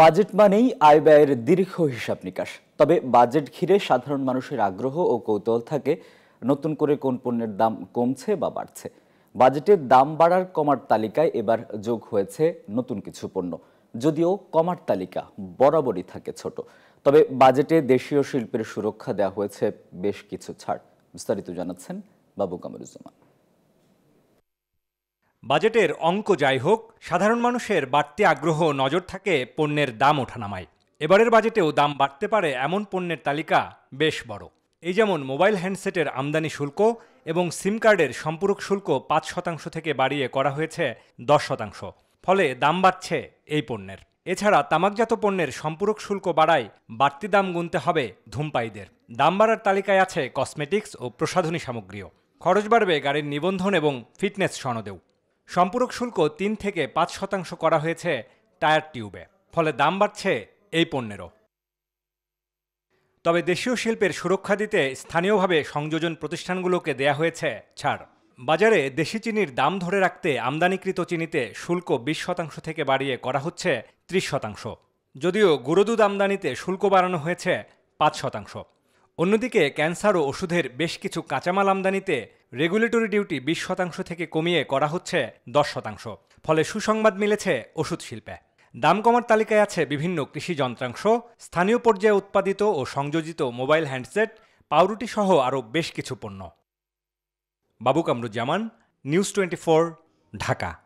budget মানেই আয় ব্যয়ের দীর্ঘ হিসাব নিকাশ তবে বাজেট ঘিরে সাধারণ মানুষের আগ্রহ ও কৌতূহল থাকে নতুন করে কোন পণ্যের দাম কমছে বা বাড়ছে বাজেটের দাম বাড়ার কমার তালিকায় এবার যোগ হয়েছে নতুন কিছু পণ্য যদিও কমার তালিকা বরাবরই থাকে ছোট তবে বাজেটে দেশীয় শিল্পের সুরক্ষা দেওয়া হয়েছে বেশ কিছু ছাড় বিস্তারিত জানাচ্ছেন বাবু কামরুজ্জামান বাজেটের অঙ্ক যাই হোক সাধারণ মানুষের বাড়তি আগ্রহ নজর থাকে পণ্যের দাম ওঠানামায় এবারের বাজেটেও দাম বাড়তে পারে এমন পণ্যের তালিকা বেশ বড় এই যেমন মোবাইল হ্যান্ডসেটের আমদানি শুল্ক এবং সিম কার্ডের সম্পূরক শুল্ক পাঁচ শতাংশ থেকে বাড়িয়ে করা হয়েছে দশ শতাংশ ফলে দাম বাড়ছে এই পণ্যের এছাড়া তামাকজাত পণ্যের সম্পূরক শুল্ক বাড়ায় বাড়তি দাম গুনতে হবে ধূমপাইদের দাম বাড়ার তালিকায় আছে কসমেটিক্স ও প্রসাধনী সামগ্রীও খরচ বাড়বে গাড়ির নিবন্ধন এবং ফিটনেস সনদেও সম্পূরক শুল্ক তিন থেকে পাঁচ শতাংশ করা হয়েছে টায়ার টিউবে ফলে দাম বাড়ছে এই পণ্যেরও তবে দেশীয় শিল্পের সুরক্ষা দিতে স্থানীয়ভাবে সংযোজন প্রতিষ্ঠানগুলোকে দেয়া হয়েছে ছাড় বাজারে দেশি চিনির দাম ধরে রাখতে আমদানিকৃত চিনিতে শুল্ক বিশ শতাংশ থেকে বাড়িয়ে করা হচ্ছে ত্রিশ শতাংশ যদিও গুঁড়োদুধ আমদানিতে শুল্ক বাড়ানো হয়েছে পাঁচ শতাংশ অন্যদিকে ক্যান্সার ও ওষুধের বেশ কিছু কাঁচামাল আমদানিতে রেগুলেটরি ডিউটি বিশ শতাংশ থেকে কমিয়ে করা হচ্ছে দশ শতাংশ ফলে সুসংবাদ মিলেছে ওষুধ শিল্পে দাম কমার তালিকায় আছে বিভিন্ন কৃষি যন্ত্রাংশ স্থানীয় পর্যায়ে উৎপাদিত ও সংযোজিত মোবাইল হ্যান্ডসেট পাউরুটি সহ আরও বেশ কিছু পণ্য বাবু কামরুজ্জামান নিউজ টোয়েন্টি ঢাকা